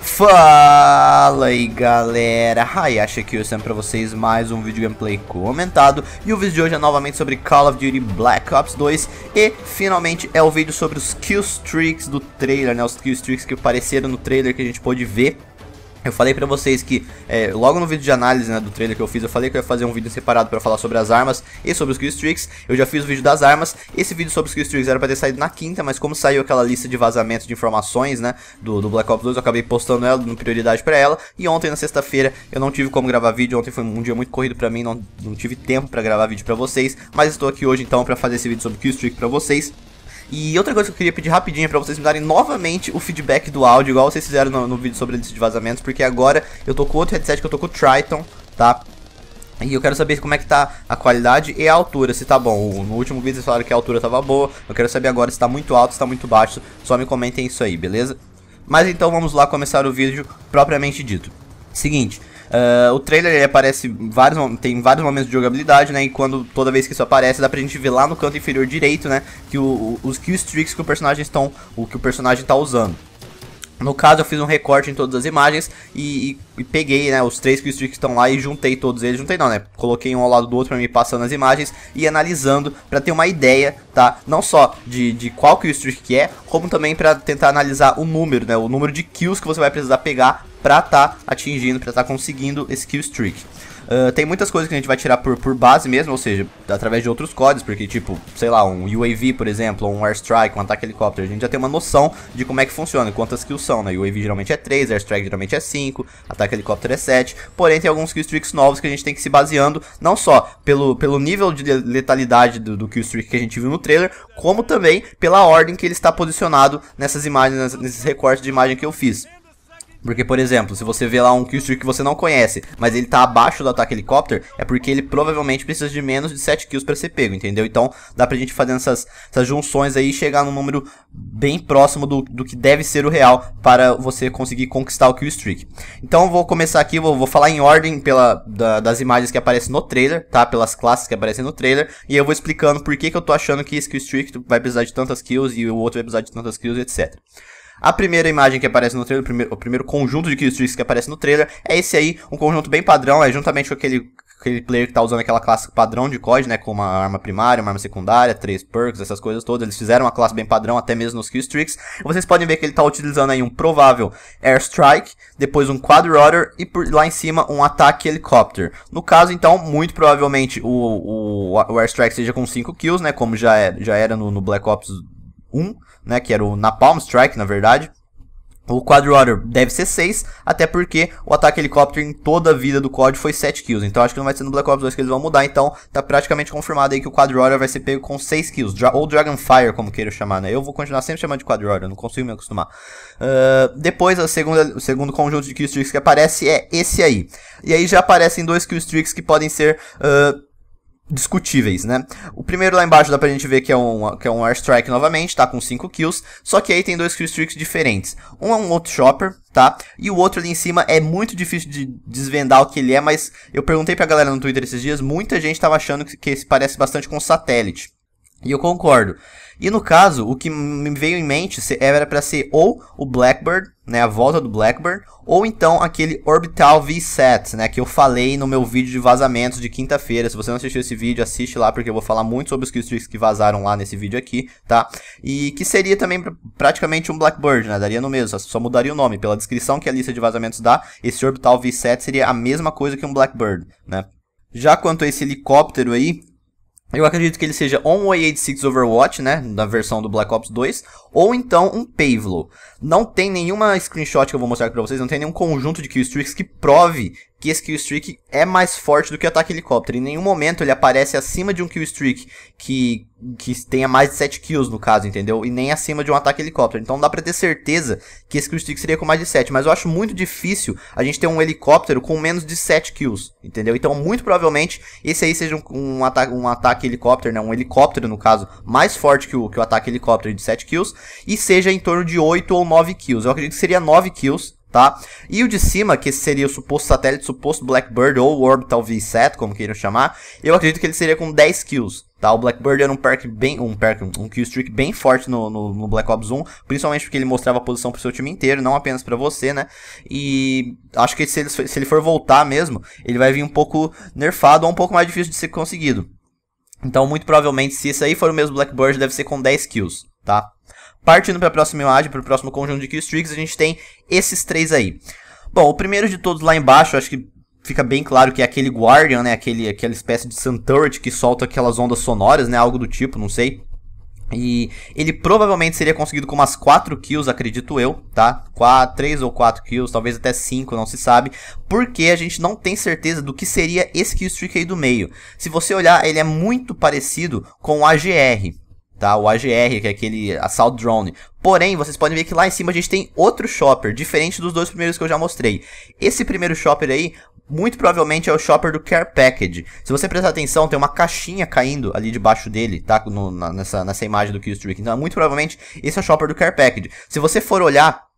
Fala aí galera, Hayashi aqui, eu sempre pra vocês mais um vídeo gameplay comentado E o vídeo de hoje é novamente sobre Call of Duty Black Ops 2 E finalmente é o vídeo sobre os killstreaks do trailer, né, os killstreaks que apareceram no trailer que a gente pôde ver eu falei pra vocês que, é, logo no vídeo de análise né, do trailer que eu fiz, eu falei que eu ia fazer um vídeo separado pra falar sobre as armas e sobre os killstreaks. Eu já fiz o vídeo das armas. Esse vídeo sobre os killstreaks era pra ter saído na quinta, mas como saiu aquela lista de vazamentos de informações né, do, do Black Ops 2, eu acabei postando ela, dando prioridade pra ela. E ontem, na sexta-feira, eu não tive como gravar vídeo. Ontem foi um dia muito corrido pra mim, não, não tive tempo pra gravar vídeo pra vocês. Mas estou aqui hoje então pra fazer esse vídeo sobre killstreak Streak pra vocês. E outra coisa que eu queria pedir rapidinho é para vocês me darem novamente o feedback do áudio, igual vocês fizeram no, no vídeo sobre a lista de vazamentos, porque agora eu tô com outro headset que eu tô com o Triton, tá? E eu quero saber como é que tá a qualidade e a altura, se tá bom. No último vídeo vocês falaram que a altura tava boa, eu quero saber agora se tá muito alto, se tá muito baixo. Só me comentem isso aí, beleza? Mas então vamos lá começar o vídeo propriamente dito. Seguinte, Uh, o trailer ele aparece vários tem vários momentos de jogabilidade, né? E quando toda vez que isso aparece, dá pra gente ver lá no canto inferior direito, né? Que o, o, os killstreaks que o personagem estão, o que o personagem está usando. No caso, eu fiz um recorte em todas as imagens e, e, e peguei né, os três killstreaks que estão lá e juntei todos eles. Juntei não, né? Coloquei um ao lado do outro para me passando as imagens e analisando para ter uma ideia, tá? Não só de, de qual killstreak que é, como também para tentar analisar o número, né? O número de kills que você vai precisar pegar para estar tá atingindo, para estar tá conseguindo esse kill streak. Uh, tem muitas coisas que a gente vai tirar por, por base mesmo, ou seja, através de outros códigos, porque tipo, sei lá, um UAV, por exemplo, ou um airstrike, um ataque helicóptero, a gente já tem uma noção de como é que funciona, quantas kills são, né? UAV geralmente é 3, airstrike geralmente é 5, ataque helicóptero é 7, porém tem alguns killstreaks novos que a gente tem que se baseando, não só pelo, pelo nível de letalidade do, do killstreak que a gente viu no trailer, como também pela ordem que ele está posicionado nessas imagens, nesses recortes de imagem que eu fiz. Porque, por exemplo, se você vê lá um killstreak que você não conhece, mas ele tá abaixo do ataque helicóptero, é porque ele provavelmente precisa de menos de 7 kills para ser pego, entendeu? Então, dá pra gente fazer essas, essas junções aí e chegar num número bem próximo do, do que deve ser o real para você conseguir conquistar o killstreak. Então, vou começar aqui, vou, vou falar em ordem pela, da, das imagens que aparecem no trailer, tá? Pelas classes que aparecem no trailer, e eu vou explicando por que, que eu tô achando que esse killstreak vai precisar de tantas kills e o outro vai precisar de tantas kills, etc. A primeira imagem que aparece no trailer, o primeiro, o primeiro conjunto de killstreaks que aparece no trailer, é esse aí, um conjunto bem padrão, é juntamente com aquele, aquele player que tá usando aquela classe padrão de COD, né, com uma arma primária, uma arma secundária, três perks, essas coisas todas, eles fizeram uma classe bem padrão, até mesmo nos killstreaks. Vocês podem ver que ele tá utilizando aí um provável airstrike, depois um quadrotor e por, lá em cima um ataque helicóptero. No caso, então, muito provavelmente o, o, o airstrike seja com 5 kills, né, como já, é, já era no, no Black Ops 1 né, que era o Napalm Strike, na verdade. O Quadwater deve ser 6, até porque o ataque helicóptero em toda a vida do COD foi 7 kills. Então acho que não vai ser no Black Ops 2 que eles vão mudar. Então tá praticamente confirmado aí que o Quadwater vai ser pego com 6 kills. Dra ou Dragonfire, como queira chamar, né? Eu vou continuar sempre chamando de Quadwater, não consigo me acostumar. Uh, depois, a segunda, o segundo conjunto de killstreaks que aparece é esse aí. E aí já aparecem dois killstreaks que podem ser... Uh, discutíveis, né? O primeiro lá embaixo dá pra gente ver que é um, que é um airstrike novamente, tá com 5 kills, só que aí tem dois killstreaks diferentes. Um é um outro shopper, tá? E o outro ali em cima é muito difícil de desvendar o que ele é, mas eu perguntei pra galera no Twitter esses dias, muita gente tava achando que, que esse parece bastante com satélite. E eu concordo. E no caso, o que me veio em mente era para ser ou o Blackbird, né, a volta do Blackburn, ou então aquele Orbital VSAT, né, que eu falei no meu vídeo de vazamentos de quinta-feira. Se você não assistiu esse vídeo, assiste lá, porque eu vou falar muito sobre os killstreaks que vazaram lá nesse vídeo aqui, tá? E que seria também pr praticamente um Blackbird, né, daria no mesmo, só mudaria o nome. Pela descrição que a lista de vazamentos dá, esse Orbital V7 seria a mesma coisa que um Blackbird, né. Já quanto a esse helicóptero aí, eu acredito que ele seja on 86 Overwatch, né, da versão do Black Ops 2, ou então um Pavlo. Não tem nenhuma screenshot que eu vou mostrar aqui pra vocês, não tem nenhum conjunto de killstreaks que prove que esse killstreak é mais forte do que o ataque helicóptero. Em nenhum momento ele aparece acima de um killstreak que, que tenha mais de 7 kills, no caso, entendeu? E nem acima de um ataque helicóptero. Então dá pra ter certeza que esse killstreak seria com mais de 7. Mas eu acho muito difícil a gente ter um helicóptero com menos de 7 kills, entendeu? Então muito provavelmente esse aí seja um, um, ata um ataque helicóptero, né? Um helicóptero, no caso, mais forte que o, que o ataque helicóptero de 7 kills e seja em torno de 8 ou 9 kills. Eu acredito que seria 9 kills, tá? E o de cima, que seria o suposto satélite, suposto Blackbird ou Orbital V7, como queiram chamar, eu acredito que ele seria com 10 kills, tá? O Blackbird era um perk bem, um perk, um kill streak bem forte no, no, no, Black Ops 1, principalmente porque ele mostrava a posição pro seu time inteiro, não apenas para você, né? E acho que se ele, se ele for voltar mesmo, ele vai vir um pouco nerfado ou um pouco mais difícil de ser conseguido. Então, muito provavelmente, se isso aí for o mesmo Blackbird, deve ser com 10 kills, tá? Partindo para a próxima imagem, para o próximo conjunto de killstreaks, a gente tem esses três aí. Bom, o primeiro de todos lá embaixo, acho que fica bem claro que é aquele Guardian, né? Aquele, aquela espécie de Sun Turret que solta aquelas ondas sonoras, né? Algo do tipo, não sei. E ele provavelmente seria conseguido com umas 4 kills, acredito eu, tá? 4, 3 ou 4 kills, talvez até 5, não se sabe. Porque a gente não tem certeza do que seria esse killstreak aí do meio. Se você olhar, ele é muito parecido com o AGR tá? O AGR, que é aquele Assault Drone. Porém, vocês podem ver que lá em cima a gente tem outro Shopper, diferente dos dois primeiros que eu já mostrei. Esse primeiro Shopper aí, muito provavelmente é o Shopper do Care Package. Se você prestar atenção, tem uma caixinha caindo ali debaixo dele, tá? No, na, nessa, nessa imagem do Killstreak. Então, é muito provavelmente, esse é o Shopper do Care Package. Se você for olhar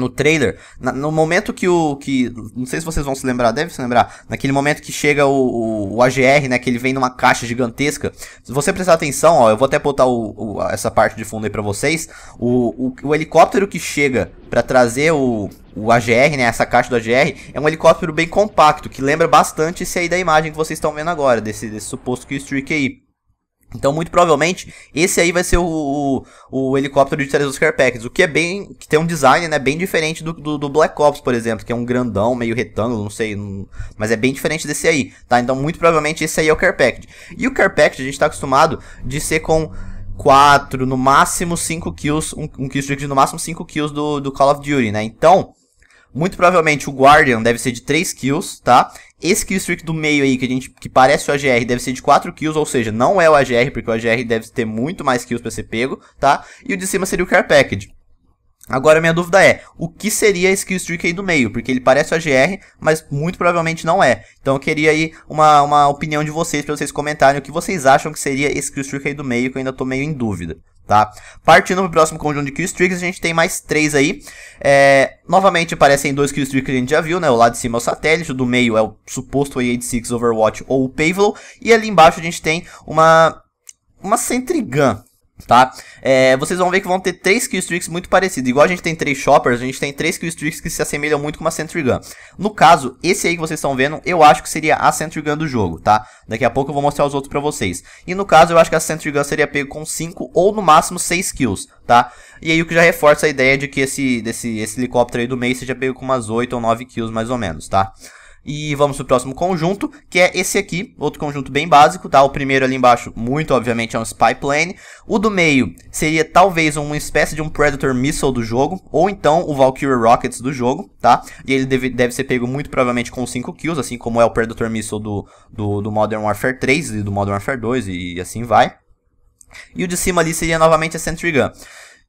no trailer, na, no momento que o que não sei se vocês vão se lembrar, deve se lembrar, naquele momento que chega o, o, o AGR, né, que ele vem numa caixa gigantesca. Se você prestar atenção, ó, eu vou até botar o, o essa parte de fundo aí para vocês. O, o, o helicóptero que chega para trazer o o AGR, né, essa caixa do AGR, é um helicóptero bem compacto, que lembra bastante esse aí da imagem que vocês estão vendo agora, desse, desse suposto streak aí. Então, muito provavelmente, esse aí vai ser o, o, o helicóptero de Teresus Care Packs, o que é bem. que tem um design né, bem diferente do, do, do, Black Ops, por exemplo, que é um grandão, meio retângulo, não sei. Não, mas é bem diferente desse aí, tá? Então, muito provavelmente, esse aí é o Care Package. E o Care Package, a gente tá acostumado de ser com 4, no máximo 5 kills, um, um kill streak de no máximo 5 kills do, do Call of Duty, né? Então. Muito provavelmente o Guardian deve ser de 3 kills, tá? Esse kill streak do meio aí, que a gente que parece o AGR, deve ser de 4 kills, ou seja, não é o AGR, porque o AGR deve ter muito mais kills para ser pego, tá? E o de cima seria o Care Package. Agora minha dúvida é, o que seria esse kill streak aí do meio? Porque ele parece o AGR, mas muito provavelmente não é. Então eu queria aí uma, uma opinião de vocês, para vocês comentarem o que vocês acham que seria esse kill streak aí do meio, que eu ainda tô meio em dúvida tá? Partindo pro próximo conjunto de Killstreaks, a gente tem mais três aí. É, novamente aparecem dois Killstreaks que a gente já viu, né? O lado de cima é o satélite, o do meio é o suposto A86 Overwatch ou o Pavlo. E ali embaixo a gente tem uma, uma Sentry Gun, tá? É, vocês vão ver que vão ter três killstreaks muito parecidos. Igual a gente tem três shoppers, a gente tem três killstreaks que se assemelham muito com uma Sentry Gun. No caso, esse aí que vocês estão vendo, eu acho que seria a Sentry Gun do jogo, tá? Daqui a pouco eu vou mostrar os outros pra vocês. E no caso, eu acho que a Sentry Gun seria pego com 5 ou no máximo 6 kills, tá? E aí o que já reforça a ideia de que esse, desse, esse helicóptero aí do meio seja pego com umas 8 ou 9 kills mais ou menos, tá? E vamos pro próximo conjunto, que é esse aqui, outro conjunto bem básico, tá? O primeiro ali embaixo, muito obviamente, é um spy plane. O do meio seria talvez uma espécie de um Predator Missile do jogo, ou então o Valkyrie Rockets do jogo, tá? E ele deve, deve ser pego muito provavelmente com 5 kills, assim como é o Predator Missile do, do, do Modern Warfare 3 e do Modern Warfare 2 e, e assim vai. E o de cima ali seria novamente a Sentry Gun.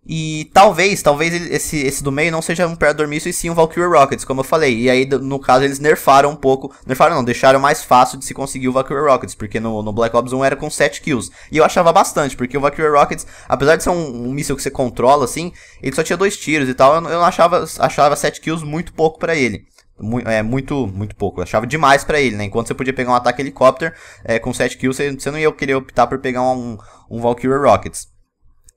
E talvez, talvez esse, esse do meio não seja um Império Míssil e sim um Valkyrie Rockets, como eu falei. E aí, no caso, eles nerfaram um pouco. Nerfaram não, deixaram mais fácil de se conseguir o Valkyrie Rockets, porque no, no Black Ops 1 era com 7 kills. E eu achava bastante, porque o Valkyrie Rockets, apesar de ser um, um míssil que você controla, assim, ele só tinha dois tiros e tal. Eu, eu achava, achava 7 kills muito pouco para ele. é, muito, muito pouco. Eu achava demais para ele, né? Enquanto você podia pegar um ataque helicóptero é, com 7 kills, você, você não ia querer optar por pegar um, um Valkyrie Rockets.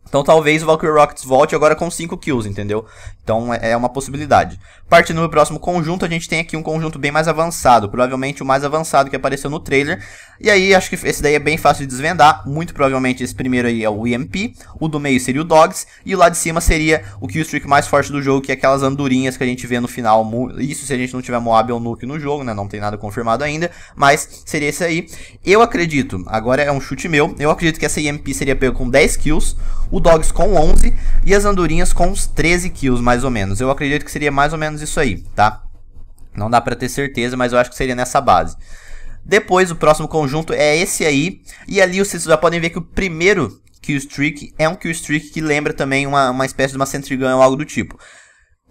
Então talvez o Valkyrie Rockets volte agora com 5 kills, entendeu? Então é, é uma possibilidade. Partindo pro próximo conjunto, a gente tem aqui um conjunto bem mais avançado. Provavelmente o mais avançado que apareceu no trailer. E aí acho que esse daí é bem fácil de desvendar. Muito provavelmente esse primeiro aí é o EMP. O do meio seria o Dogs. E lá de cima seria o killstreak mais forte do jogo, que é aquelas andorinhas que a gente vê no final. Isso se a gente não tiver Moab ou Nuke no jogo, né? Não tem nada confirmado ainda. Mas seria esse aí. Eu acredito, agora é um chute meu. Eu acredito que essa EMP seria pego com 10 kills o Dogs com 11 e as andorinhas com uns 13 kills, mais ou menos. Eu acredito que seria mais ou menos isso aí, tá? Não dá pra ter certeza, mas eu acho que seria nessa base. Depois, o próximo conjunto é esse aí. E ali vocês já podem ver que o primeiro Killstreak é um Killstreak que lembra também uma, uma espécie de uma Sentry Gun ou algo do tipo.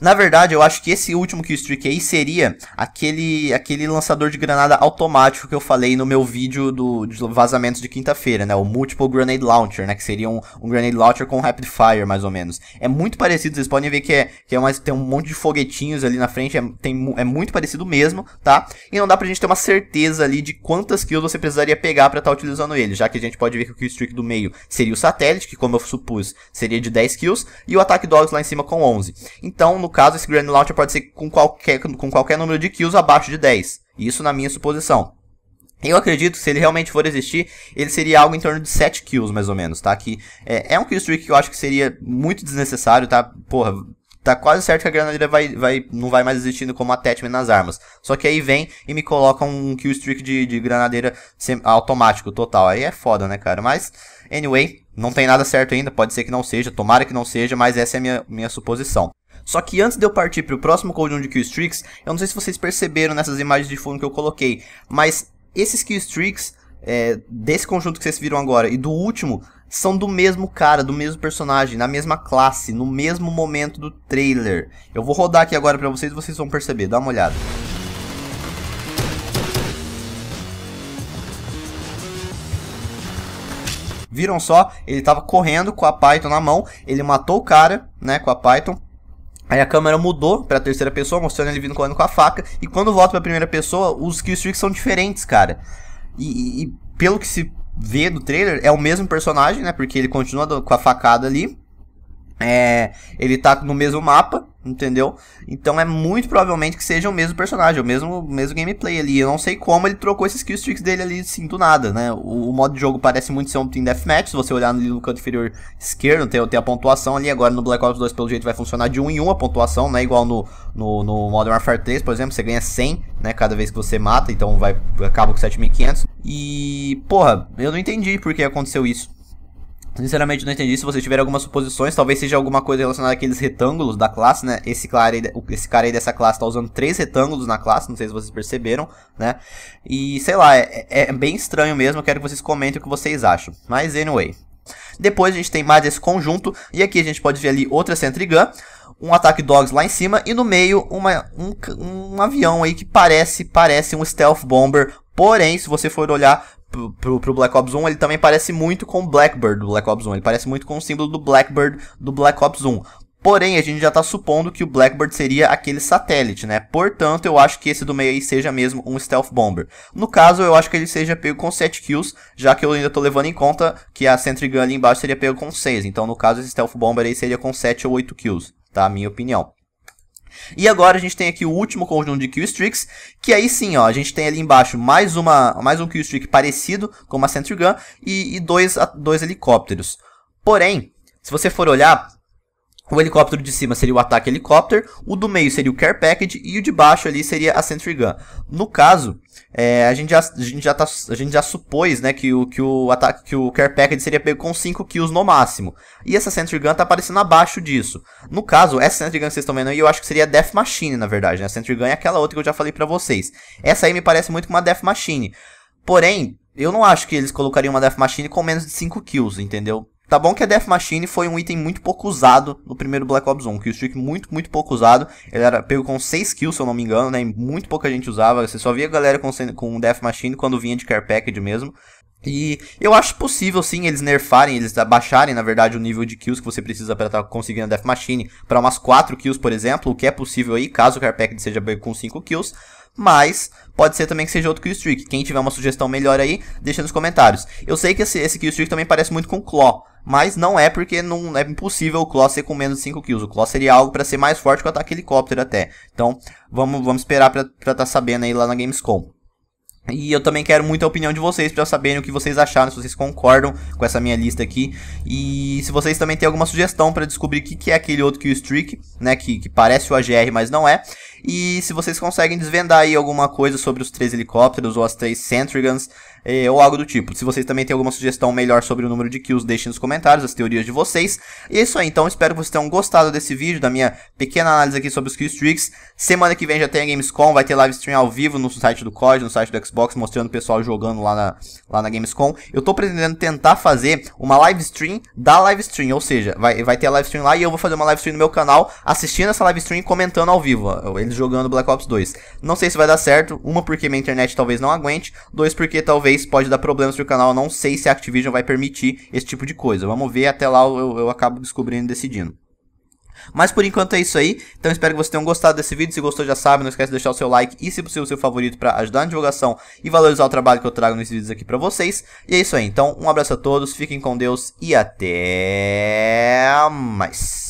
Na verdade, eu acho que esse último Killstreak aí seria aquele, aquele lançador de granada automático que eu falei no meu vídeo do, vazamento vazamentos de quinta-feira, né? O Multiple Grenade Launcher, né? Que seria um, um, Grenade Launcher com Rapid Fire, mais ou menos. É muito parecido, vocês podem ver que, é, que é uma, tem um monte de foguetinhos ali na frente, é, tem, é muito parecido mesmo, tá? E não dá pra gente ter uma certeza ali de quantas kills você precisaria pegar pra estar tá utilizando ele, já que a gente pode ver que o Killstreak do meio seria o satélite, que como eu supus, seria de 10 kills, e o Attack Dogs lá em cima com 11. Então, no no caso, esse Grand Launcher pode ser com qualquer, com qualquer número de kills abaixo de 10. Isso na minha suposição. Eu acredito que se ele realmente for existir, ele seria algo em torno de 7 kills, mais ou menos, tá? Que é, é um streak que eu acho que seria muito desnecessário, tá? Porra, tá quase certo que a granadeira vai, vai, não vai mais existindo como attachment nas armas. Só que aí vem e me coloca um streak de, de granadeira automático, total. Aí é foda, né, cara? Mas, anyway, não tem nada certo ainda, pode ser que não seja, tomara que não seja, mas essa é a minha, minha suposição. Só que antes de eu partir para o próximo conjunto de Killstreaks, eu não sei se vocês perceberam nessas imagens de fundo que eu coloquei, mas esses Killstreaks é, desse conjunto que vocês viram agora e do último são do mesmo cara, do mesmo personagem, na mesma classe, no mesmo momento do trailer. Eu vou rodar aqui agora para vocês e vocês vão perceber, dá uma olhada. Viram só? Ele tava correndo com a Python na mão, ele matou o cara, né, com a Python, Aí a câmera mudou pra terceira pessoa, mostrando ele vindo correndo com a faca. E quando volta pra primeira pessoa, os killstreaks são diferentes, cara. E, e, pelo que se vê do trailer, é o mesmo personagem, né? Porque ele continua do, com a facada ali. É, ele tá no mesmo mapa entendeu? Então é muito provavelmente que seja o mesmo personagem, o mesmo, mesmo gameplay ali. Eu não sei como ele trocou esses killstreaks dele ali assim do nada, né? O, o, modo de jogo parece muito ser um Team Deathmatch, se você olhar no, no canto inferior esquerdo, tem, tem a pontuação ali. Agora no Black Ops 2, pelo jeito, vai funcionar de 1 um em 1 um a pontuação, né? Igual no, no, no, Modern Warfare 3, por exemplo, você ganha 100, né? Cada vez que você mata, então vai acaba com 7500. E, porra, eu não entendi por que aconteceu isso. Sinceramente não entendi, se vocês tiverem algumas suposições, talvez seja alguma coisa relacionada àqueles retângulos da classe, né? Esse cara aí, esse cara aí dessa classe tá usando três retângulos na classe, não sei se vocês perceberam, né? E sei lá, é, é, é bem estranho mesmo, eu quero que vocês comentem o que vocês acham. Mas anyway. Depois a gente tem mais esse conjunto, e aqui a gente pode ver ali outra Sentry Gun, um ataque dogs lá em cima, e no meio uma, um, um avião aí que parece, parece um Stealth Bomber, Porém, se você for olhar pro, pro, Black Ops 1, ele também parece muito com o Blackbird do Black Ops 1. Ele parece muito com o símbolo do Blackbird do Black Ops 1. Porém, a gente já está supondo que o Blackbird seria aquele satélite, né? Portanto, eu acho que esse do meio aí seja mesmo um Stealth Bomber. No caso, eu acho que ele seja pego com 7 kills, já que eu ainda estou levando em conta que a Sentry Gun ali embaixo seria pego com 6. Então, no caso, esse Stealth Bomber aí seria com 7 ou 8 kills, tá? Minha opinião. E agora a gente tem aqui o último conjunto de killstreaks, que aí sim, ó, a gente tem ali embaixo mais, uma, mais um killstreak parecido com uma Sentry Gun e, e dois, dois helicópteros. Porém, se você for olhar, o helicóptero de cima seria o ataque helicóptero, o do meio seria o care package e o de baixo ali seria a sentry gun. No caso, é, a, gente já, a, gente já tá, a gente já supôs né, que, o, que o ataque que o care package seria pego com 5 kills no máximo. E essa sentry gun tá aparecendo abaixo disso. No caso, essa sentry gun que vocês estão vendo aí, eu acho que seria a death machine na verdade. Né? A sentry gun é aquela outra que eu já falei para vocês. Essa aí me parece muito com uma death machine. Porém, eu não acho que eles colocariam uma death machine com menos de 5 kills, entendeu? Tá bom que a Death Machine foi um item muito pouco usado no primeiro Black Ops 1. Um killstreak muito, muito pouco usado. Ele era pego com 6 kills, se eu não me engano, né? E muito pouca gente usava. Você só via a galera com, com Death Machine quando vinha de Care Package mesmo. E eu acho possível sim eles nerfarem, eles abaixarem, na verdade, o nível de kills que você precisa para estar tá conseguindo a Death Machine para umas 4 kills, por exemplo, o que é possível aí, caso o Care Package seja com 5 kills mas pode ser também que seja outro killstreak. Quem tiver uma sugestão melhor aí, deixa nos comentários. Eu sei que esse, esse killstreak também parece muito com Claw, mas não é porque não é impossível o Kloss ser com menos de 5 kills. O Kloss seria algo para ser mais forte que o ataque helicóptero até. Então, vamos, vamos esperar para estar tá sabendo aí lá na Gamescom. E eu também quero muito a opinião de vocês para saberem o que vocês acharam, se vocês concordam com essa minha lista aqui. E se vocês também têm alguma sugestão para descobrir o que, que, é aquele outro Killstreak, né? Que, que parece o AGR, mas não é. E se vocês conseguem desvendar aí alguma coisa sobre os três helicópteros ou as três Centrigans eh, ou algo do tipo. Se vocês também têm alguma sugestão melhor sobre o número de kills, deixem nos comentários as teorias de vocês. E é isso aí, então espero que vocês tenham gostado desse vídeo, da minha pequena análise aqui sobre os killstreaks. Semana que vem já tem a Gamescom, vai ter live stream ao vivo no site do COD, no site do Xbox, mostrando o pessoal jogando lá na, lá na Gamescom. Eu tô pretendendo tentar fazer uma live stream da live stream, ou seja, vai, vai ter a live stream lá e eu vou fazer uma live stream no meu canal assistindo essa live stream e comentando ao vivo eles jogando Black Ops 2. Não sei se vai dar certo, uma porque minha internet talvez não aguente, dois porque talvez pode dar problemas pro canal, não sei se a Activision vai permitir esse tipo de coisa. Vamos ver, até lá eu, eu acabo descobrindo e decidindo. Mas por enquanto é isso aí, então espero que vocês tenham gostado desse vídeo, se gostou já sabe, não esquece de deixar o seu like e se possível o seu favorito para ajudar na divulgação e valorizar o trabalho que eu trago nesses vídeos aqui para vocês. E é isso aí, então um abraço a todos, fiquem com Deus e até mais.